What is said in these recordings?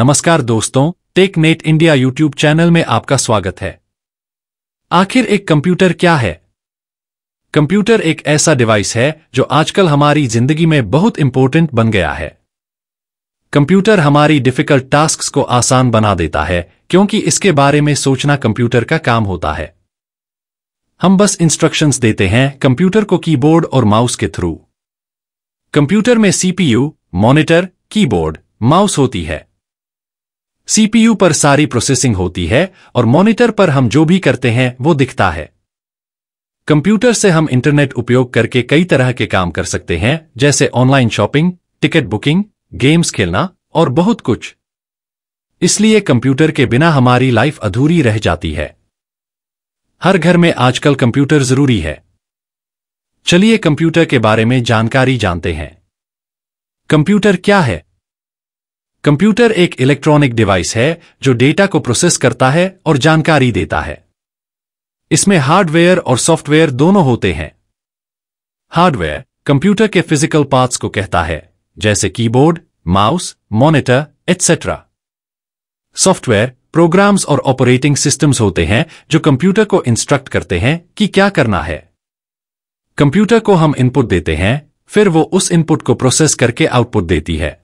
नमस्कार दोस्तों tech net India YouTube channel में आपका स्वागत है आखिर एक कंप्यूटर क्या है कंप्यूटर एक ऐसा डिवाइस है जो आजकल हमारी जिंदगी में बहुत इंपॉर्टेंट बन गया है कंप्यूटर हमारी डिफिकल्ट टास्क को आसान बना देता है क्योंकि इसके बारे में सोचना कंप्यूटर का काम होता है हम बस इंस्ट्रक्शंस देते हैं कंप्यूटर को कीबोर्ड और माउस के थ्रू कंप्यूटर में सीपीयू मॉनिटर कीबोर्ड माउस होती है सीपीयू पर सारी प्रोसेसिंग होती है और मॉनिटर पर हम जो भी करते हैं वो दिखता है कंप्यूटर से हम इंटरनेट उपयोग करके कई तरह के काम कर सकते हैं जैसे online shopping ticket booking games खेलना और बहुत कुछ इसलिए कंप्यूटर के बिना हमारी लाइफ अधूरी रह जाती है हर घर में आजकल कंप्यूटर जरूरी है चलिए कंप्यूटर के बारे में जानकारी जानते हैं कंप्यूटर क्या है कंप्यूटर एक इलेक्ट्रॉनिक डिवाइस है जो डेटा को प्रोसेस करता है और जानकारी देता है इसमें हार्डवेयर और सॉफ्टवेयर दोनों होते हैं हार्डवेयर कंप्यूटर के फिजिकल पार्ट्स को कहता है जैसे keyboard mouse monitor etcetera software programs और ऑपरेटिंग सिस्टम्स होते हैं जो कंप्यूटर को इंस्ट्रक्ट करते हैं कि क्या करना है कंप्यूटर को हम इनपुट देते हैं फिर वो उस इनपुट को प्रोसेस करके आउटपुट देती है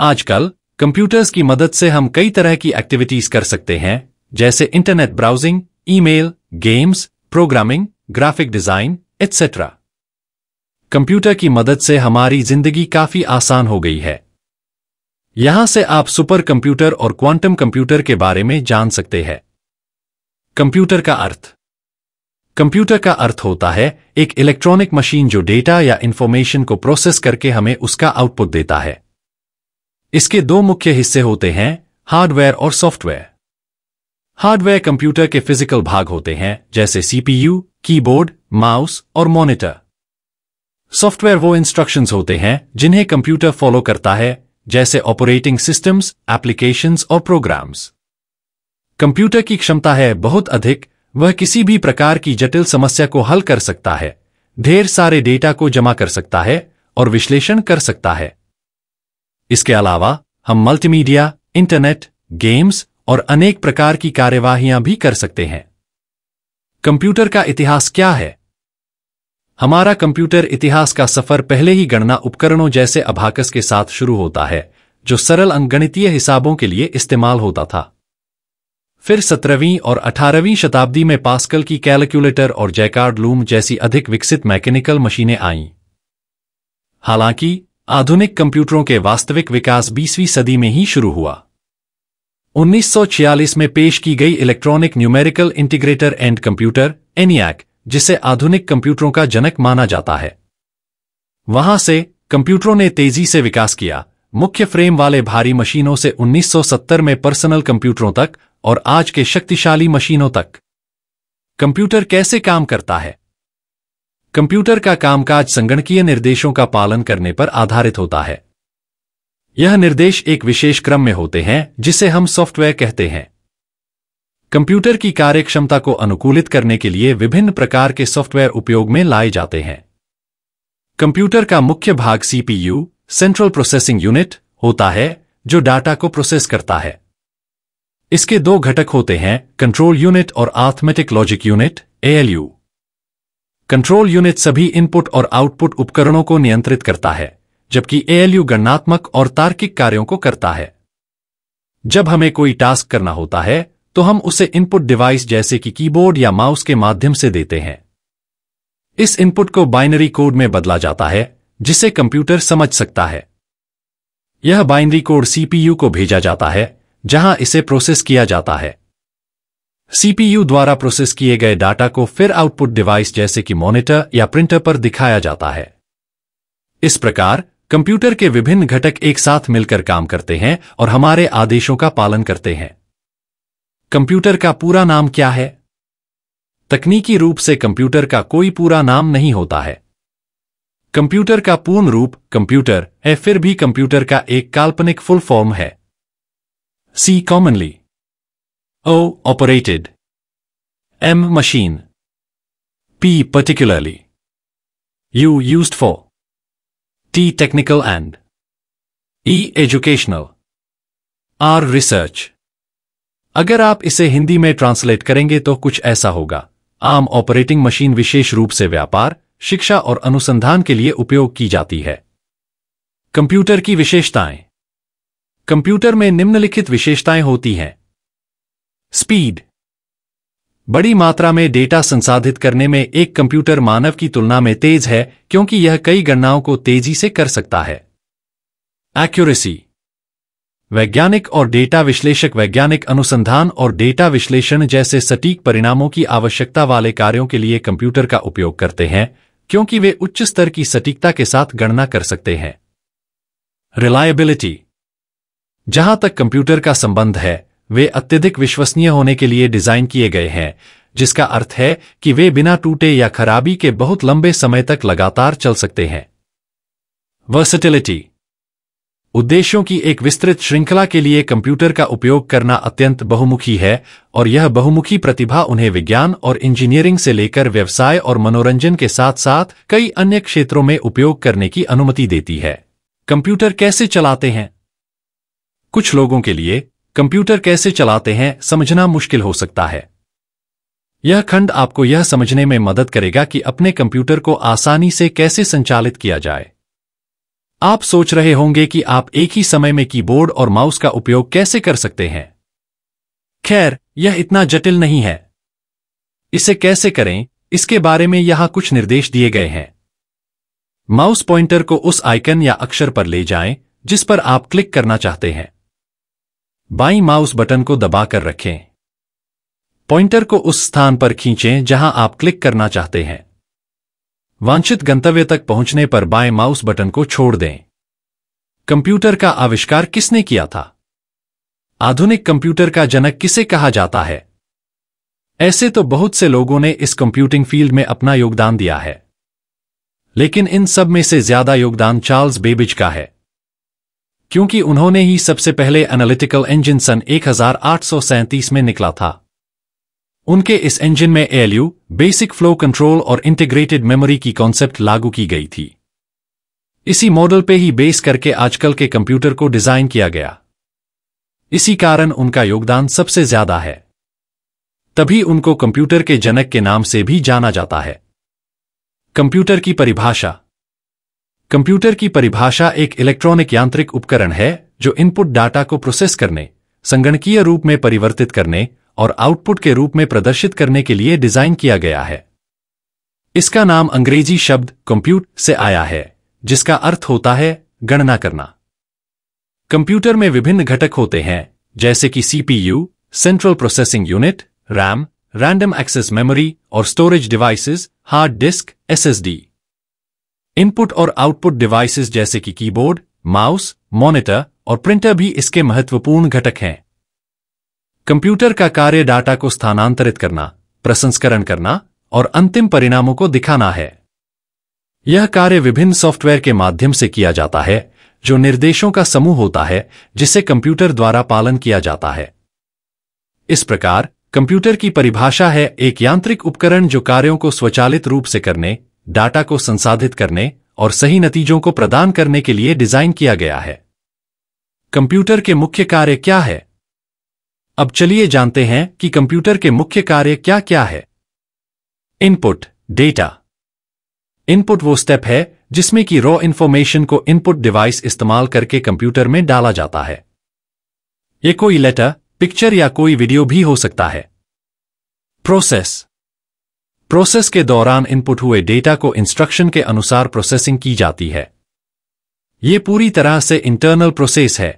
आजकल कंप्यूटर्स की मदद से हम कई तरह की एक्टिविटीज कर सकते हैं जैसे internet browsing email, games programming graphic design etcetera computer की मदद से हमारी जिंदगी काफी आसान हो गई है यहां से आप सुपर कंप्यूटर और क्वांटम कंप्यूटर के बारे में जान सकते हैं कंप्यूटर का अर्थ कंप्यूटर का अर्थ होता है एक इलेक्ट्रॉनिक मशीन जो डेटा या इंफॉर्मेशन को प्रोसेस करके हमें उसका आउटपुट देता है इसके दो मुख्य हिस्से होते हैं हार्डवेयर और सॉफ्टवेयर हार्डवेयर कंप्यूटर के फिजिकल भाग होते हैं जैसे सीपीयू, कीबोर्ड माउस और मॉनिटर सॉफ्टवेयर वो इंस्ट्रक्शंस होते हैं जिन्हें कंप्यूटर फॉलो करता है जैसे ऑपरेटिंग सिस्टम्स एप्लीकेशंस और प्रोग्राम्स कंप्यूटर की क्षमता है बहुत अधिक वह किसी भी प्रकार की जटिल समस्या को हल कर सकता है ढेर सारे डेटा को जमा कर सकता है और विश्लेषण कर सकता है इसके अलावा हम मल्टीमीडिया, इंटरनेट गेम्स और अनेक प्रकार की कार्यवाहियां भी कर सकते हैं कंप्यूटर का इतिहास क्या है हमारा कंप्यूटर इतिहास का सफर पहले ही गणना उपकरणों जैसे अभाकस के साथ शुरू होता है जो सरल अंगणितीय हिसाबों के लिए इस्तेमाल होता था फिर सत्रहवीं और अठारहवीं शताब्दी में पास्कल की कैलकुलेटर और जैकार्ड लूम जैसी अधिक विकसित मैकेनिकल मशीनें आईं हालांकि आधुनिक कंप्यूटरों के वास्तविक विकास 20वीं सदी में ही शुरू हुआ 1946 में पेश की गई electronic numerical integrator and computer ENIAC जिसे आधुनिक कंप्यूटरों का जनक माना जाता है वहां से कंप्यूटरों ने तेजी से विकास किया मुख्य फ्रेम वाले भारी मशीनों से 1970 में पर्सनल कंप्यूटरों तक और आज के शक्तिशाली मशीनों तक कंप्यूटर कैसे काम करता है कंप्यूटर का कामकाज संगणकीय निर्देशों का पालन करने पर आधारित होता है यह निर्देश एक विशेष क्रम में होते हैं जिसे हम सॉफ्टवेयर कहते हैं कंप्यूटर की कार्यक्षमता को अनुकूलित करने के लिए विभिन्न प्रकार के सॉफ्टवेयर उपयोग में लाए जाते हैं कंप्यूटर का मुख्य भाग सीपीयू सेंट्रल प्रोसेसिंग यूनिट होता है जो डाटा को प्रोसेस करता है इसके दो घटक होते हैं कंट्रोल यूनिट और arithmetic logic unit ALU control unit सभी इनपुट और आउटपुट उपकरणों को नियंत्रित करता है जबकि एएलयू गणनात्मक और तार्किक कार्यों को करता है जब हमें कोई टास्क करना होता है तो हम उसे इनपुट डिवाइस जैसे कि कीबोर्ड या माउस के माध्यम से देते हैं इस इनपुट को बाइनरी कोड में बदला जाता है जिसे कंप्यूटर समझ सकता है यह बाइनरी कोड सीपीयू को भेजा जाता है जहां इसे प्रोसेस किया जाता है सीपीयू द्वारा प्रोसेस किए गए डाटा को फिर आउटपुट डिवाइस जैसे कि मॉनिटर या प्रिंटर पर दिखाया जाता है इस प्रकार कंप्यूटर के विभिन्न घटक एक साथ मिलकर काम करते हैं और हमारे आदेशों का पालन करते हैं कंप्यूटर का पूरा नाम क्या है तकनीकी रूप से कंप्यूटर का कोई पूरा नाम नहीं होता है कंप्यूटर का पूर्ण रूप कंप्यूटर है फिर भी कंप्यूटर का एक काल्पनिक फुल फॉर्म है C commonly O. Operated. M. Machine. P. Particularly. U. Used for. T. Technical and. E. Educational. R. Research. अगर आप इसे हिंदी में ट्रांसलेट करेंगे तो कुछ ऐसा होगा आम ऑपरेटिंग मशीन विशेष रूप से व्यापार शिक्षा और अनुसंधान के लिए उपयोग की जाती है कंप्यूटर की विशेषताएं कंप्यूटर में निम्नलिखित विशेषताएं होती हैं स्पीड बड़ी मात्रा में डेटा संसाधित करने में एक कंप्यूटर मानव की तुलना में तेज है क्योंकि यह कई गणनाओं को तेजी से कर सकता है एक्यूरेसी वैज्ञानिक और डेटा विश्लेषक वैज्ञानिक अनुसंधान और डेटा विश्लेषण जैसे सटीक परिणामों की आवश्यकता वाले कार्यों के लिए कंप्यूटर का उपयोग करते हैं क्योंकि वे उच्च स्तर की सटीकता के साथ गणना कर सकते हैं रिलायबिलिटी जहां तक कंप्यूटर का संबंध है वे अत्यधिक विश्वसनीय होने के लिए डिजाइन किए गए हैं जिसका अर्थ है कि वे बिना टूटे या खराबी के बहुत लंबे समय तक लगातार चल सकते हैं वर्सिटिलिटी उद्देश्यों की एक विस्तृत श्रृंखला के लिए कंप्यूटर का उपयोग करना अत्यंत बहुमुखी है और यह बहुमुखी प्रतिभा उन्हें विज्ञान और इंजीनियरिंग से लेकर व्यवसाय और मनोरंजन के साथ साथ कई अन्य क्षेत्रों में उपयोग करने की अनुमति देती है कंप्यूटर कैसे चलाते हैं कुछ लोगों के लिए कंप्यूटर कैसे चलाते हैं समझना मुश्किल हो सकता है यह खंड आपको यह समझने में मदद करेगा कि अपने कंप्यूटर को आसानी से कैसे संचालित किया जाए आप सोच रहे होंगे कि आप एक ही समय में कीबोर्ड और माउस का उपयोग कैसे कर सकते हैं खैर यह इतना जटिल नहीं है इसे कैसे करें इसके बारे में यहां कुछ निर्देश दिए गए हैं माउस पॉइंटर को उस आइकन या अक्षर पर ले जाएं जिस पर आप क्लिक करना चाहते हैं बाई माउस बटन को दबाकर रखें पॉइंटर को उस स्थान पर खींचें जहां आप क्लिक करना चाहते हैं वांछित गंतव्य तक पहुंचने पर बाएं माउस बटन को छोड़ दें कंप्यूटर का आविष्कार किसने किया था आधुनिक कंप्यूटर का जनक किसे कहा जाता है ऐसे तो बहुत से लोगों ने इस कंप्यूटिंग फील्ड में अपना योगदान दिया है लेकिन इन सब में से ज्यादा योगदान चार्ल्स बेबिज का है क्योंकि उन्होंने ही सबसे पहले एनालिटिकल इंजन सन एक में निकला था उनके इस इंजन में एएलयू, बेसिक फ्लो कंट्रोल और इंटीग्रेटेड मेमोरी की कॉन्सेप्ट लागू की गई थी इसी मॉडल पे ही बेस करके आजकल के कंप्यूटर को डिजाइन किया गया इसी कारण उनका योगदान सबसे ज्यादा है तभी उनको कंप्यूटर के जनक के नाम से भी जाना जाता है कंप्यूटर की परिभाषा कंप्यूटर की परिभाषा एक इलेक्ट्रॉनिक यांत्रिक उपकरण है जो इनपुट डाटा को प्रोसेस करने संगणकीय रूप में परिवर्तित करने और आउटपुट के रूप में प्रदर्शित करने के लिए डिजाइन किया गया है इसका नाम अंग्रेजी शब्द कंप्यूट से आया है जिसका अर्थ होता है गणना करना कंप्यूटर में विभिन्न घटक होते हैं जैसे कि CPU central processing unit RAM random access memory और storage devices hard disk SSD input और आउटपुट डिवाइसेस जैसे कि कीबोर्ड माउस मॉनिटर और प्रिंटर भी इसके महत्वपूर्ण घटक हैं कंप्यूटर का कार्य डाटा को स्थानांतरित करना प्रसंस्करण करना और अंतिम परिणामों को दिखाना है यह कार्य विभिन्न सॉफ्टवेयर के माध्यम से किया जाता है जो निर्देशों का समूह होता है जिसे कंप्यूटर द्वारा पालन किया जाता है इस प्रकार कंप्यूटर की परिभाषा है एक यांत्रिक उपकरण जो कार्यों को स्वचालित रूप से करने डाटा को संसाधित करने और सही नतीजों को प्रदान करने के लिए डिजाइन किया गया है कंप्यूटर के मुख्य कार्य क्या है अब चलिए जानते हैं कि कंप्यूटर के मुख्य कार्य क्या क्या है इनपुट डेटा इनपुट वो स्टेप है जिसमें कि रॉ इन्फॉर्मेशन को इनपुट डिवाइस इस्तेमाल करके कंप्यूटर में डाला जाता है ये कोई लेटर पिक्चर या कोई वीडियो भी हो सकता है प्रोसेस प्रोसेस के दौरान इनपुट हुए डेटा को इंस्ट्रक्शन के अनुसार प्रोसेसिंग की जाती है ये पूरी तरह से इंटरनल प्रोसेस है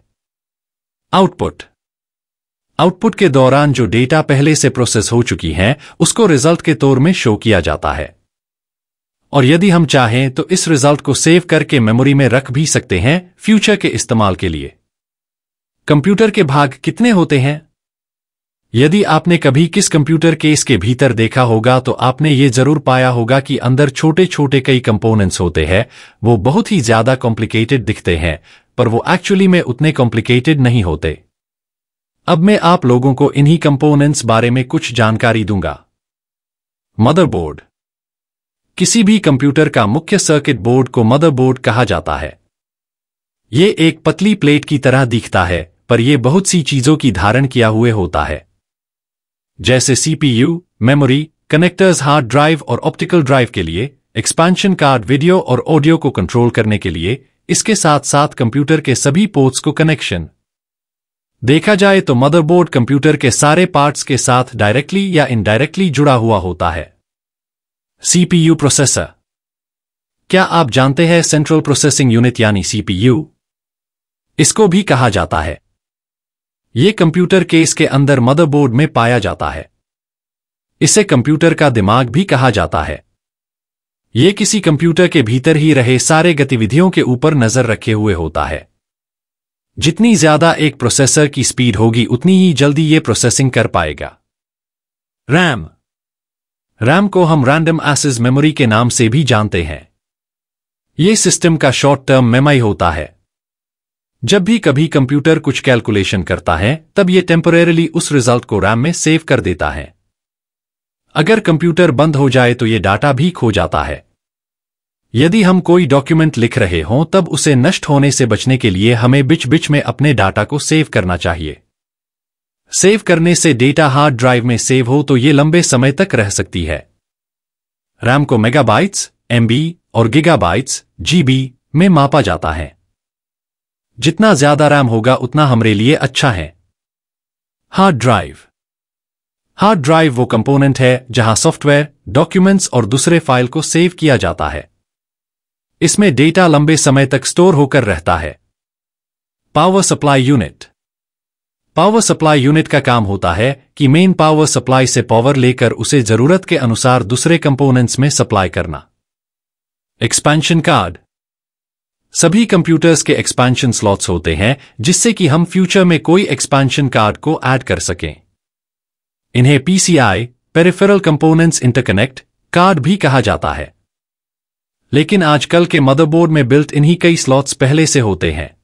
आउटपुट आउटपुट के दौरान जो डेटा पहले से प्रोसेस हो चुकी है उसको रिजल्ट के तौर में शो किया जाता है और यदि हम चाहें तो इस रिजल्ट को सेव करके मेमोरी में रख भी सकते हैं फ्यूचर के इस्तेमाल के लिए कंप्यूटर के भाग कितने होते हैं यदि आपने कभी किस कंप्यूटर केस के भीतर देखा होगा तो आपने ये जरूर पाया होगा कि अंदर छोटे छोटे कई कंपोनेंट्स होते हैं वो बहुत ही ज्यादा कॉम्प्लिकेटेड दिखते हैं पर वो एक्चुअली में उतने कॉम्प्लिकेटेड नहीं होते अब मैं आप लोगों को इन्हीं कंपोनेंट्स बारे में कुछ जानकारी दूंगा मदरबोर्ड किसी भी कंप्यूटर का मुख्य सर्किट बोर्ड को मदरबोर्ड कहा जाता है ये एक पतली प्लेट की तरह दिखता है पर यह बहुत सी चीजों की धारण किया हुए होता है जैसे CPU, memory connectors hard drive और ऑप्टिकल ड्राइव के लिए एक्सपेंशन कार्ड वीडियो और ऑडियो को कंट्रोल करने के लिए इसके साथ साथ कंप्यूटर के सभी पोर्ट्स को कनेक्शन देखा जाए तो मदरबोर्ड कंप्यूटर के सारे पार्ट्स के साथ डायरेक्टली या इनडायरेक्टली जुड़ा हुआ होता है सीपीयू प्रोसेसर क्या आप जानते हैं सेंट्रल प्रोसेसिंग यूनिट यानी सीपीयू इसको भी कहा जाता है ये कंप्यूटर केस के अंदर मदरबोर्ड में पाया जाता है इसे कंप्यूटर का दिमाग भी कहा जाता है ये किसी कंप्यूटर के भीतर ही रहे सारे गतिविधियों के ऊपर नजर रखे हुए होता है जितनी ज्यादा एक प्रोसेसर की स्पीड होगी उतनी ही जल्दी ये प्रोसेसिंग कर पाएगा रैम रैम को हम रैंडम एसिस मेमोरी के नाम से भी जानते हैं यह सिस्टम का शॉर्ट टर्म मेमाई होता है जब भी कभी कंप्यूटर कुछ कैलकुलेशन करता है तब ये टेम्पोरेली उस रिजल्ट को रैम में सेव कर देता है अगर कंप्यूटर बंद हो जाए तो यह डाटा भी खो जाता है यदि हम कोई डॉक्यूमेंट लिख रहे हों तब उसे नष्ट होने से बचने के लिए हमें बिच बिच में अपने डाटा को सेव करना चाहिए सेव करने से डेटा हार्ड ड्राइव में सेव हो तो ये लंबे समय तक रह सकती है रैम को मेगाबाइट्स एमबी और गीगाबाइट्स जीबी में मापा जाता है जितना ज्यादा रैम होगा उतना हमारे लिए अच्छा है हार्ड ड्राइव हार्ड ड्राइव वो कंपोनेंट है जहां सॉफ्टवेयर डॉक्यूमेंट्स और दूसरे फाइल को सेव किया जाता है इसमें डेटा लंबे समय तक स्टोर होकर रहता है power supply unit power supply unit का काम होता है कि मेन पावर सप्लाई से पावर लेकर उसे जरूरत के अनुसार दूसरे कंपोनेंट्स में सप्लाई करना एक्सपेंशन कार्ड सभी कंप्यूटर्स के एक्सपेंशन स्लॉट्स होते हैं जिससे कि हम फ्यूचर में कोई एक्सपेंशन कार्ड को ऐड कर सकें इन्हें PCI peripheral components interconnect card भी कहा जाता है लेकिन आजकल के मदरबोर्ड में बिल्ट इन्हीं कई स्लॉट्स पहले से होते हैं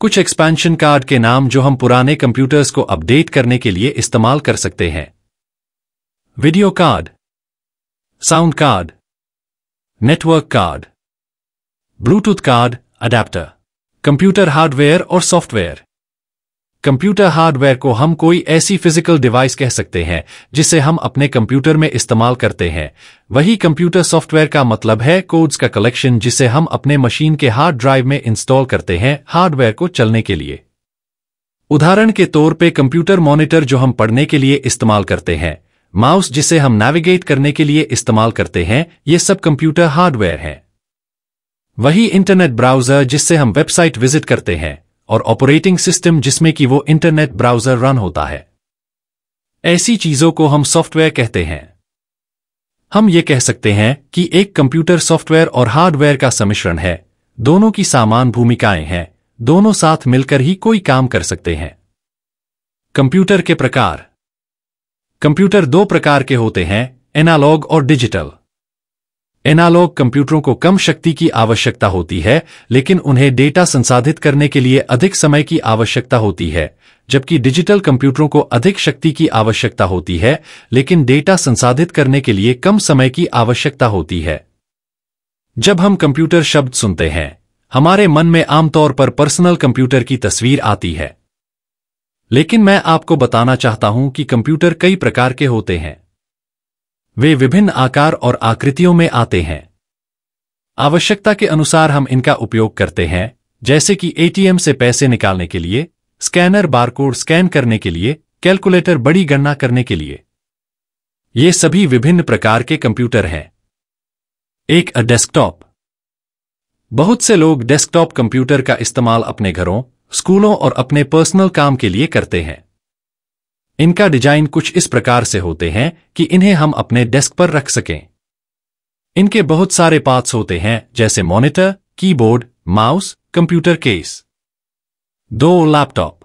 कुछ एक्सपेंशन कार्ड के नाम जो हम पुराने कंप्यूटर्स को अपडेट करने के लिए इस्तेमाल कर सकते हैं video card sound card network card Bluetooth card, adapter computer hardware और सॉफ्टवेयर कंप्यूटर हार्डवेयर को हम कोई ऐसी फिजिकल डिवाइस कह सकते हैं जिसे हम अपने कंप्यूटर में इस्तेमाल करते हैं वही कंप्यूटर सॉफ्टवेयर का मतलब है कोड्स का कलेक्शन जिसे हम अपने मशीन के हार्ड ड्राइव में इंस्टॉल करते हैं हार्डवेयर को चलने के लिए उदाहरण के तौर पे कंप्यूटर मॉनिटर जो हम पढ़ने के लिए इस्तेमाल करते हैं माउस जिसे हम नेविगेट करने के लिए इस्तेमाल करते हैं ये सब कंप्यूटर हार्डवेयर हैं वही इंटरनेट ब्राउजर जिससे हम वेबसाइट विजिट करते हैं और ऑपरेटिंग सिस्टम जिसमें कि वो इंटरनेट ब्राउजर रन होता है ऐसी चीजों को हम सॉफ्टवेयर कहते हैं हम ये कह सकते हैं कि एक कंप्यूटर सॉफ्टवेयर और हार्डवेयर का समिश्रण है दोनों की सामान भूमिकाएं हैं दोनों साथ मिलकर ही कोई काम कर सकते हैं कंप्यूटर के प्रकार कंप्यूटर दो प्रकार के होते हैं एनालॉग और डिजिटल एनालॉग कंप्यूटरों को कम शक्ति की आवश्यकता होती है लेकिन उन्हें डेटा संसाधित करने के लिए अधिक समय की आवश्यकता होती है जबकि डिजिटल कंप्यूटरों को अधिक शक्ति की आवश्यकता होती है लेकिन डेटा संसाधित करने के लिए कम समय की आवश्यकता होती है जब हम कंप्यूटर शब्द सुनते हैं हमारे मन में आमतौर पर पर्सनल कंप्यूटर की तस्वीर आती है लेकिन मैं आपको बताना चाहता हूं कि कंप्यूटर कई प्रकार के होते हैं वे विभिन्न आकार और आकृतियों में आते हैं आवश्यकता के अनुसार हम इनका उपयोग करते हैं जैसे कि एटीएम से पैसे निकालने के लिए स्कैनर बारकोड स्कैन करने के लिए कैलकुलेटर बड़ी गणना करने के लिए ये सभी विभिन्न प्रकार के कंप्यूटर हैं एक डेस्कटॉप बहुत से लोग डेस्कटॉप कंप्यूटर का इस्तेमाल अपने घरों स्कूलों और अपने पर्सनल काम के लिए करते हैं इनका डिजाइन कुछ इस प्रकार से होते हैं कि इन्हें हम अपने डेस्क पर रख सकें इनके बहुत सारे पार्ट्स होते हैं जैसे monitor, keyboard mouse computer case दो लैपटॉप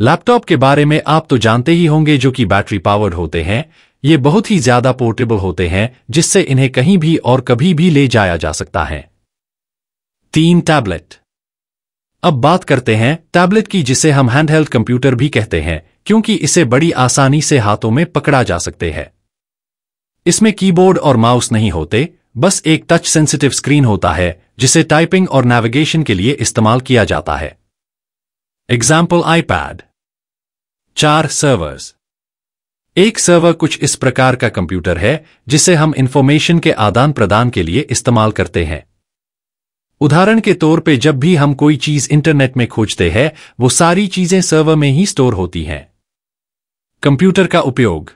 लैपटॉप के बारे में आप तो जानते ही होंगे जो कि बैटरी पावर्ड होते हैं ये बहुत ही ज्यादा पोर्टेबल होते हैं जिससे इन्हें कहीं भी और कभी भी ले जाया जा सकता है तीन टैबलेट अब बात करते हैं टैबलेट की जिसे हम हैंडहेल्ड कंप्यूटर भी कहते हैं क्योंकि इसे बड़ी आसानी से हाथों में पकड़ा जा सकते हैं इसमें कीबोर्ड और माउस नहीं होते बस एक टच सेंसिटिव स्क्रीन होता है जिसे टाइपिंग और नेविगेशन के लिए इस्तेमाल किया जाता है एग्जाम्पल आईपैड चार सर्वर्स एक सर्वर कुछ इस प्रकार का कंप्यूटर है जिसे हम इंफॉर्मेशन के आदान प्रदान के लिए इस्तेमाल करते हैं उदाहरण के तौर पे जब भी हम कोई चीज इंटरनेट में खोजते हैं वो सारी चीजें सर्वर में ही स्टोर होती हैं कंप्यूटर का उपयोग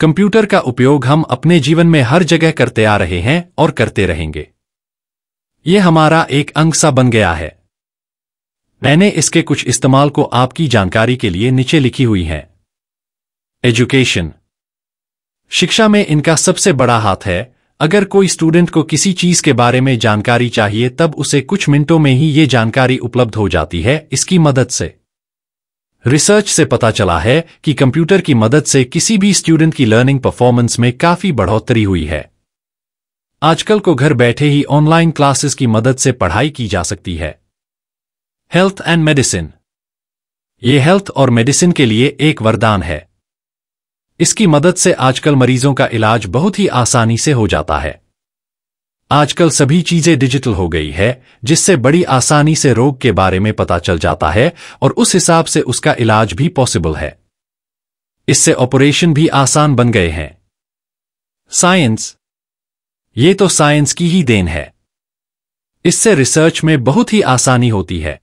कंप्यूटर का उपयोग हम अपने जीवन में हर जगह करते आ रहे हैं और करते रहेंगे यह हमारा एक अंग सा बन गया है मैंने इसके कुछ इस्तेमाल को आपकी जानकारी के लिए नीचे लिखी हुई है एजुकेशन शिक्षा में इनका सबसे बड़ा हाथ है अगर कोई स्टूडेंट को किसी चीज के बारे में जानकारी चाहिए तब उसे कुछ मिनटों में ही ये जानकारी उपलब्ध हो जाती है इसकी मदद से रिसर्च से पता चला है कि कंप्यूटर की मदद से किसी भी स्टूडेंट की लर्निंग परफॉर्मेंस में काफी बढ़ोतरी हुई है आजकल को घर बैठे ही ऑनलाइन क्लासेस की मदद से पढ़ाई की जा सकती है हेल्थ एंड मेडिसिन ये हेल्थ और मेडिसिन के लिए एक वरदान है इसकी मदद से आजकल मरीजों का इलाज बहुत ही आसानी से हो जाता है आजकल सभी चीजें डिजिटल हो गई है जिससे बड़ी आसानी से रोग के बारे में पता चल जाता है और उस हिसाब से उसका इलाज भी पॉसिबल है इससे ऑपरेशन भी आसान बन गए हैं साइंस ये तो साइंस की ही देन है इससे रिसर्च में बहुत ही आसानी होती है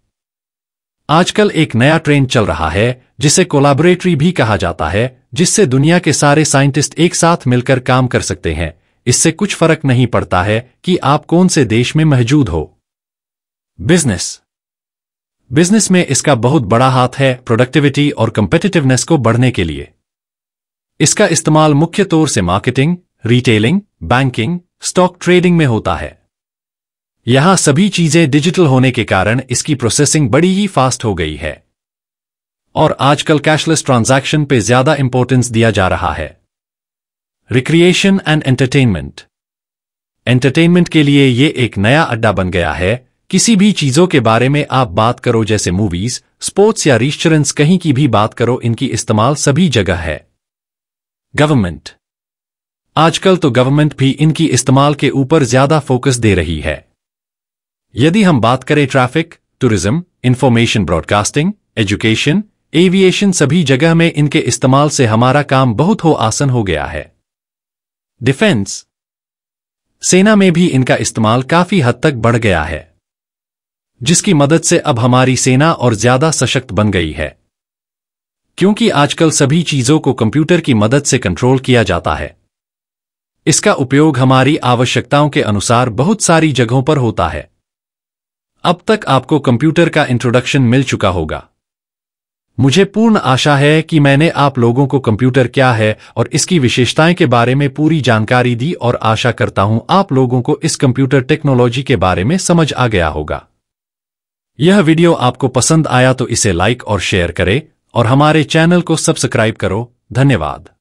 आजकल एक नया ट्रेंड चल रहा है जिसे कोलाबोरेटरी भी कहा जाता है जिससे दुनिया के सारे साइंटिस्ट एक साथ मिलकर काम कर सकते हैं इससे कुछ फर्क नहीं पड़ता है कि आप कौन से देश में मौजूद हो बिजनेस बिजनेस में इसका बहुत बड़ा हाथ है प्रोडक्टिविटी और कंपेटिटिवनेस को बढ़ने के लिए इसका इस्तेमाल मुख्य तौर से marketing retailing banking stock trading में होता है यहां सभी चीजें डिजिटल होने के कारण इसकी प्रोसेसिंग बड़ी ही फास्ट हो गई है और आजकल कैशलेस ट्रांजैक्शन पे ज्यादा इंपॉर्टेंस दिया जा रहा है रिक्रिएशन एंड एंटरटेनमेंट एंटरटेनमेंट के लिए ये एक नया अड्डा बन गया है किसी भी चीजों के बारे में आप बात करो जैसे मूवीज स्पोर्ट्स या रेस्टोरेंट्स कहीं की भी बात करो इनकी इस्तेमाल सभी जगह है गवर्नमेंट आजकल तो गवर्नमेंट भी इनकी इस्तेमाल के ऊपर ज्यादा फोकस दे रही है यदि हम बात करें traffic tourism information broadcasting education aviation सभी जगह में इनके इस्तेमाल से हमारा काम बहुत हो आसन हो गया है डिफेंस सेना में भी इनका इस्तेमाल काफी हद तक बढ़ गया है जिसकी मदद से अब हमारी सेना और ज्यादा सशक्त बन गई है क्योंकि आजकल सभी चीजों को कंप्यूटर की मदद से कंट्रोल किया जाता है इसका उपयोग हमारी आवश्यकताओं के अनुसार बहुत सारी जगहों पर होता है अब तक आपको कंप्यूटर का इंट्रोडक्शन मिल चुका होगा मुझे पूर्ण आशा है कि मैंने आप लोगों को कंप्यूटर क्या है और इसकी विशेषताएं के बारे में पूरी जानकारी दी और आशा करता हूं आप लोगों को इस कंप्यूटर टेक्नोलॉजी के बारे में समझ आ गया होगा यह वीडियो आपको पसंद आया तो इसे लाइक और शेयर करें और हमारे चैनल को सब्सक्राइब करो धन्यवाद